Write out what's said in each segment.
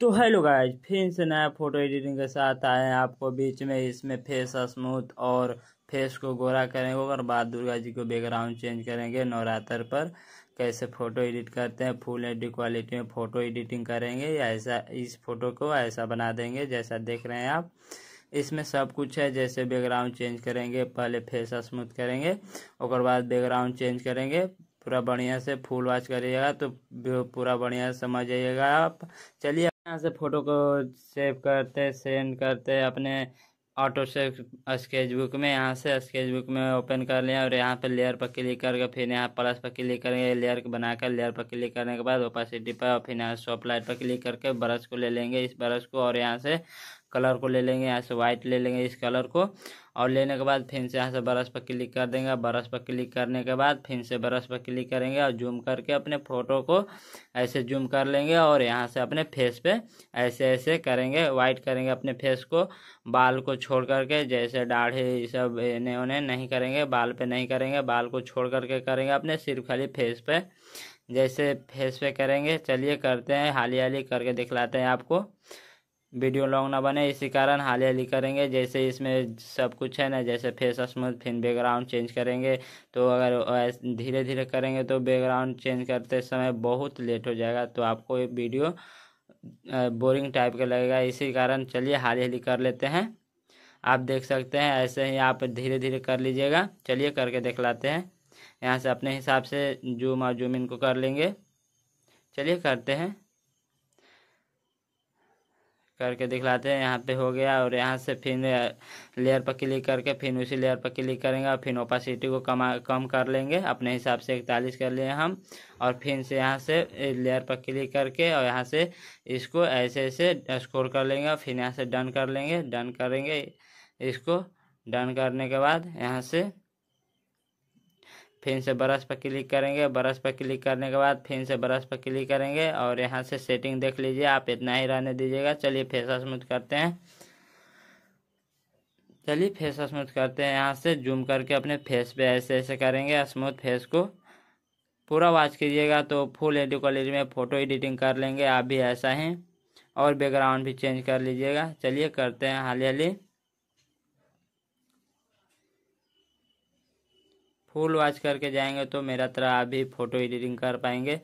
तो hello guys फिर से नया फोटो एडिटिंग के साथ आए हैं आपको बीच में इसमें फेस स्मूथ और फेस को गोरा करेंगे और बाद दुर्गा जी को बैकग्राउंड चेंज करेंगे नवरात्र पर कैसे फ़ोटो एडिट करते हैं फुल एच क्वालिटी में फ़ोटो एडिटिंग करेंगे या ऐसा इस फोटो को ऐसा बना देंगे जैसा देख रहे हैं आप इसमें सब कुछ है जैसे बैकग्राउंड चेंज करेंगे पहले फेस स्मूथ करेंगे और बाद बैकग्राउंड चेंज करेंगे पूरा बढ़िया से फुल वॉच करिएगा तो पूरा बढ़िया समझ आइएगा आप चलिए यहाँ से फ़ोटो को सेव करते सेंड करते अपने ऑटो से स्केच बुक में यहाँ से स्केच बुक में ओपन कर लें और यहाँ पे लेयर पर क्लिक करके फिर यहाँ प्लस पर क्लिक करेंगे लेयर बनाकर लेयर पर क्लिक करने के बाद ओपासिटी पर और फिर यहाँ सॉफ्ट लाइट पर क्लिक करके ब्रश को ले लेंगे इस ब्रश को और यहाँ से कलर को ले लेंगे यहाँ से वाइट ले लेंगे इस कलर को और लेने के बाद फिर से यहाँ से ब्रश पर क्लिक कर देंगे ब्रश पर क्लिक करने के बाद फिर से ब्रश पर क्लिक करेंगे और जूम करके अपने फ़ोटो को ऐसे जूम कर लेंगे और यहाँ से अपने फेस पे ऐसे ऐसे करेंगे वाइट करेंगे अपने फेस को बाल को छोड़ करके जैसे दाढ़ी ये सब इन्हें उन्हें नहीं करेंगे बाल पर नहीं करेंगे बाल को छोड़ करके करेंगे अपने सिर्फ खाली फेस पे जैसे फेस पे करेंगे चलिए करते हैं हाली हाली करके दिखलाते हैं आपको वीडियो लॉन्ग ना बने इसी कारण हाल हाली करेंगे जैसे इसमें सब कुछ है ना जैसे फेस स्मूथ फिर बैकग्राउंड चेंज करेंगे तो अगर धीरे धीरे करेंगे तो बैकग्राउंड चेंज करते समय बहुत लेट हो जाएगा तो आपको ये वीडियो बोरिंग टाइप का लगेगा इसी कारण चलिए हाल हाली कर लेते हैं आप देख सकते हैं ऐसे ही आप धीरे धीरे कर लीजिएगा चलिए करके दिखलाते हैं यहाँ से अपने हिसाब से जूम और जूम इनको कर लेंगे चलिए करते हैं करके दिखलाते हैं यहाँ पे हो गया और यहाँ से फिर लेयर पर क्लिक करके फिर उसी लेयर पर क्लिक करेंगे और फिर ओपासिटी को कमा कम कर लेंगे अपने हिसाब से इकतालीस कर लिए हम और फिर से यहाँ से लेयर पर क्लिक करके और यहाँ से इसको ऐसे ऐसे स्कोर कर लेंगे और फिर यहाँ से डन कर लेंगे डन करेंगे इसको डन करने के बाद यहाँ से फिर से ब्रश पर क्लिक करेंगे ब्रश पर क्लिक करने के बाद फिर से ब्रश पर क्लिक करेंगे और यहाँ से सेटिंग देख लीजिए आप इतना ही रहने दीजिएगा चलिए फेस स्मूथ करते हैं चलिए फेस स्मूथ करते हैं यहाँ से जूम करके अपने फेस पे ऐसे ऐसे करेंगे स्मूथ फेस को पूरा वॉच कीजिएगा तो फुल एडी क्वालिटी में फ़ोटो एडिटिंग कर लेंगे आप भी ऐसा ही और बैकग्राउंड भी चेंज कर लीजिएगा चलिए करते हैं हाली हाली फुल वॉच करके जाएंगे तो मेरा तरह आप भी फ़ोटो एडिटिंग कर पाएंगे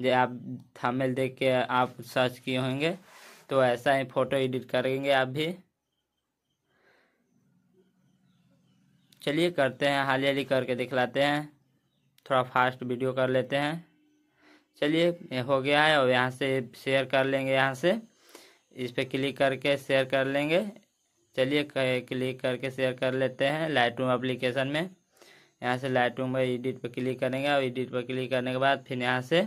जो आप थामेल देख के आप सर्च किए होंगे तो ऐसा ही फ़ोटो एडिट करेंगे आप भी चलिए करते हैं हाली हाली करके दिखलाते हैं थोड़ा फास्ट वीडियो कर लेते हैं चलिए हो गया है और यहाँ से शेयर कर लेंगे यहाँ से इस पर क्लिक करके शेयर कर लेंगे चलिए क्लिक करके शेयर कर लेते हैं लाइट रूम अप्लीकेशन में यहाँ से लाइट रूम पर एडिट पर क्लिक करेंगे और एडिट पर क्लिक करने के बाद फिर यहाँ से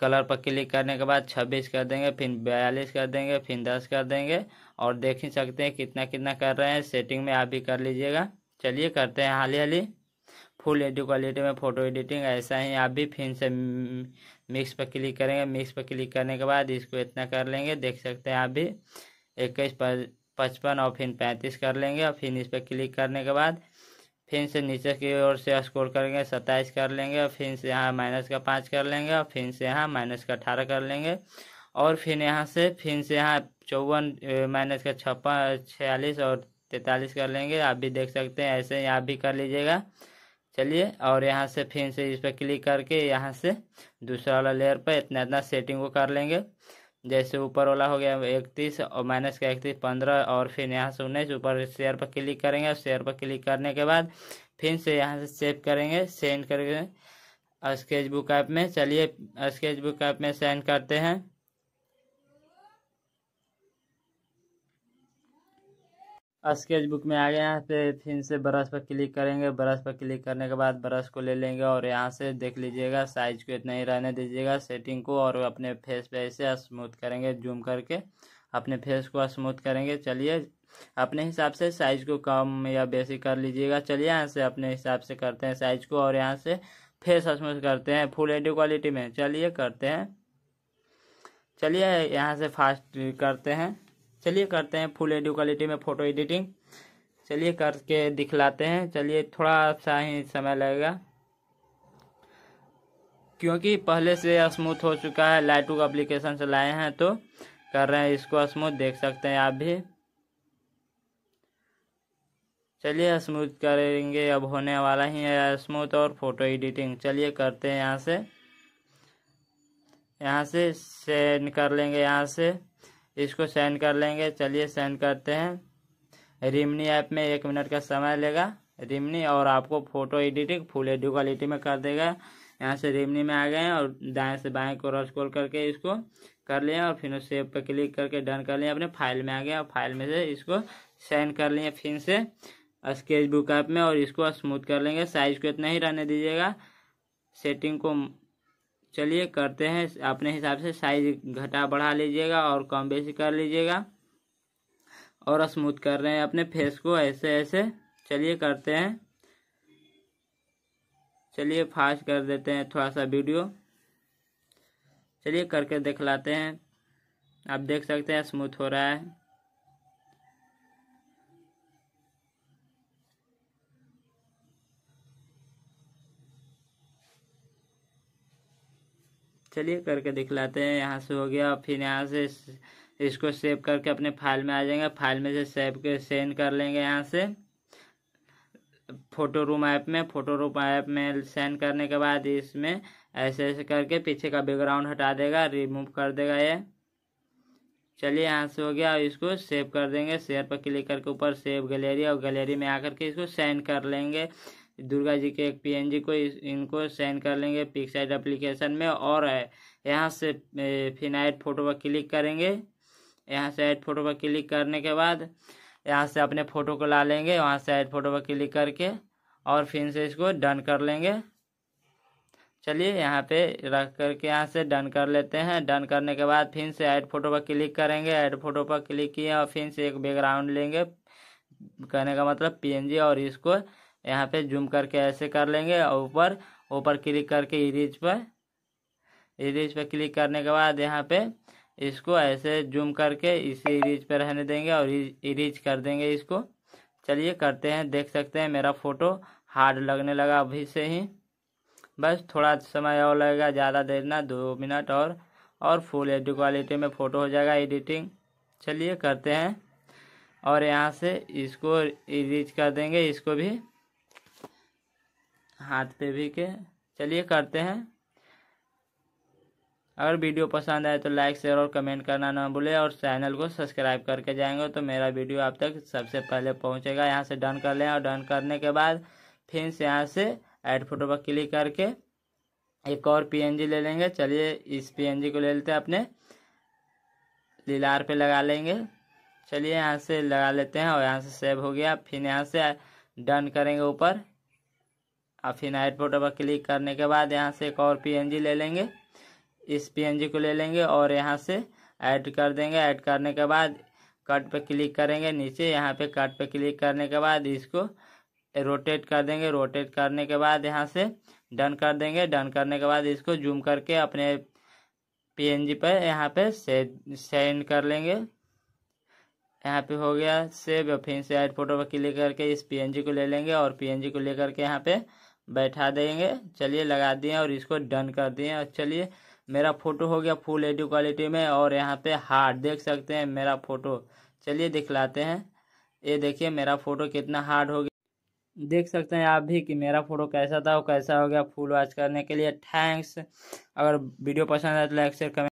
कलर पर क्लिक करने के बाद छब्बीस कर देंगे फिर बयालीस कर देंगे फिर दस कर देंगे और देख ही सकते हैं कितना कितना कर रहे हैं सेटिंग में आप भी कर लीजिएगा चलिए करते हैं हाली हाली फुल एडी क्वालिटी में फ़ोटो एडिटिंग ऐसा ही आप भी फिर से मिक्स पर क्लिक करेंगे मिक्स पर क्लिक करने के बाद इसको इतना कर लेंगे देख सकते हैं आप भी इक्कीस पचपन और फिर पैंतीस कर लेंगे और फिर इस पर क्लिक करने के बाद फिर से नीचे की ओर से स्कोर करेंगे सत्ताईस कर लेंगे फिर से यहाँ माइनस का पाँच कर लेंगे और फिर से यहाँ माइनस का अठारह कर लेंगे और फिर यहाँ से फिर से यहाँ चौवन माइनस का छप्पन छियालीस और तैतालीस कर लेंगे आप भी देख सकते हैं ऐसे आप भी कर लीजिएगा चलिए और यहाँ से फिर से इस पर क्लिक करके यहाँ से दूसरा वाला लेयर पर इतना इतना सेटिंग को कर लेंगे जैसे ऊपर वाला हो गया इकतीस और माइनस का इकतीस पंद्रह और फिर यहाँ से उन्नीस ऊपर शेयर पर क्लिक करेंगे और शेयर पर क्लिक करने के बाद फिर से यहाँ से सेव करेंगे सेंड करके स्केच बुक ऐप में चलिए स्केच बुक ऐप में सेंड करते हैं स्केच बुक में आ गए यहाँ पे फिर से ब्रश पर क्लिक करेंगे ब्रश पर क्लिक करने के बाद ब्रश को ले लेंगे और यहाँ से देख लीजिएगा साइज को इतना ही रहने दीजिएगा सेटिंग को और अपने फेस पे ऐसे स्मूथ करेंगे जूम करके अपने फेस को स्मूथ करेंगे चलिए अपने हिसाब से साइज को कम या बेसी कर लीजिएगा चलिए यहाँ से अपने हिसाब से करते हैं साइज को और यहाँ से फेस स्मूथ करते हैं फुल एडी क्वालिटी में चलिए करते हैं चलिए यहाँ से फास्ट करते हैं चलिए करते हैं फुल एडियो क्वालिटी में फोटो एडिटिंग चलिए करके दिखलाते हैं चलिए थोड़ा सा ही समय लगेगा क्योंकि पहले से स्मूथ हो चुका है लाइटू का अप्लीकेशन से लाए हैं तो कर रहे हैं इसको स्मूथ देख सकते हैं आप भी चलिए स्मूथ करेंगे अब होने वाला ही है स्मूथ और फोटो एडिटिंग चलिए करते हैं यहाँ से यहाँ से सेंड कर लेंगे यहाँ से इसको सेंड कर लेंगे चलिए सेंड करते हैं रिमनी ऐप में एक मिनट का समय लेगा रिमनी और आपको photo editing full HD quality में कर देगा यहाँ से रिमनी में आ गए और दाएं से बाएं को कॉल करके इसको कर लिए और फिर सेव पर क्लिक करके डन कर लिए अपने फाइल में आ गए और फाइल में से इसको सेंड कर लिए फिर से स्केच बुक ऐप में और इसको स्मूथ कर लेंगे साइज को इतना ही रहने दीजिएगा सेटिंग को चलिए करते हैं अपने हिसाब से साइज घटा बढ़ा लीजिएगा और कम बेसी कर लीजिएगा और स्मूथ कर रहे हैं अपने फेस को ऐसे ऐसे चलिए करते हैं चलिए फास्ट कर देते हैं थोड़ा सा वीडियो चलिए करके दिखलाते हैं आप देख सकते हैं स्मूथ हो रहा है चलिए करके दिखलाते हैं यहाँ से हो गया फिर यहाँ से इसको सेव करके अपने फाइल में आ जाएंगे फाइल में से सेव के सेंड कर लेंगे यहाँ से फोटो रूम ऐप में फोटो रूम ऐप में सेंड करने के बाद इसमें ऐसे ऐसे करके पीछे का बैकग्राउंड हटा देगा रिमूव कर देगा ये चलिए यहाँ से हो गया और इसको सेव कर देंगे शेयर पर क्लिक करके ऊपर सेव गैलरी और गैलरी में आकर के इसको सेंड कर लेंगे दुर्गा जी के एक पीएनजी को इनको सेंड कर लेंगे पिकसाइड एप्लीकेशन में और यहाँ से फिर ऐड फोटो पर क्लिक करेंगे यहाँ से ऐड फोटो पर क्लिक करने के बाद यहाँ से अपने फ़ोटो को ला लेंगे वहाँ से ऐड फोटो पर क्लिक करके और फिर से इसको डन कर लेंगे चलिए यहाँ पे रख करके यहाँ से डन कर लेते हैं डन करने के बाद फिर से ऐड फोटो पर क्लिक करेंगे ऐड फोटो पर क्लिक किए और फिर से एक बैकग्राउंड लेंगे कहने का मतलब पीएनजी और इसको यहाँ पे जूम करके ऐसे कर लेंगे और ऊपर ऊपर क्लिक करके इरेज पर इरेज पर क्लिक करने के बाद यहाँ पे इसको ऐसे जूम करके इसे इरेज पर रहने देंगे और इरेज e- कर देंगे इसको चलिए करते हैं देख सकते हैं मेरा फ़ोटो हार्ड लगने लगा अभी से ही बस थोड़ा समय और लगेगा ज़्यादा देर ना दो मिनट और और फुल एच क्वालिटी में फ़ोटो हो जाएगा एडिटिंग चलिए करते हैं और यहाँ से इसको इरेज कर देंगे इसको भी हाथ पे भी के चलिए करते हैं अगर वीडियो पसंद आए तो लाइक शेयर और कमेंट करना ना भूलें और चैनल को सब्सक्राइब करके जाएंगे तो मेरा वीडियो आप तक सबसे पहले पहुंचेगा यहाँ से डन कर लें और डन करने के बाद फिर से यहाँ से ऐड फोटो पर क्लिक करके एक और पीएनजी ले लेंगे चलिए इस पीएनजी को ले लेते हैं अपने लीलार पे लगा लेंगे चलिए यहाँ से लगा लेते हैं और यहाँ से सेव हो गया फिर यहाँ से डन करेंगे ऊपर और फिर नाइट फोटो पर क्लिक करने के बाद यहाँ से एक और पीएनजी ले लेंगे इस पीएनजी को ले लेंगे और यहाँ से ऐड कर देंगे ऐड करने के बाद कट पर क्लिक करेंगे नीचे यहाँ पे कट पर क्लिक करने के बाद इसको रोटेट कर देंगे रोटेट करने के बाद यहाँ से डन कर देंगे डन करने के बाद इसको जूम करके अपने पीएनजी पर यहाँ पे सेंड कर लेंगे यहाँ पे हो गया सेव फिर से ऐड फोटो पर क्लिक करके इस पीएनजी को ले लेंगे और पीएनजी को लेकर के यहाँ पे बैठा देंगे चलिए लगा दिए और इसको डन कर दिए और चलिए मेरा फोटो हो गया फुल एच क्वालिटी में और यहाँ पे हार्ड देख सकते हैं मेरा फोटो चलिए दिखलाते हैं ये देखिए मेरा फोटो कितना हार्ड हो गया देख सकते हैं आप भी कि मेरा फोटो कैसा था और कैसा हो गया फुल वॉच करने के लिए थैंक्स अगर वीडियो पसंद आए तो लाइक शेयर कमेंट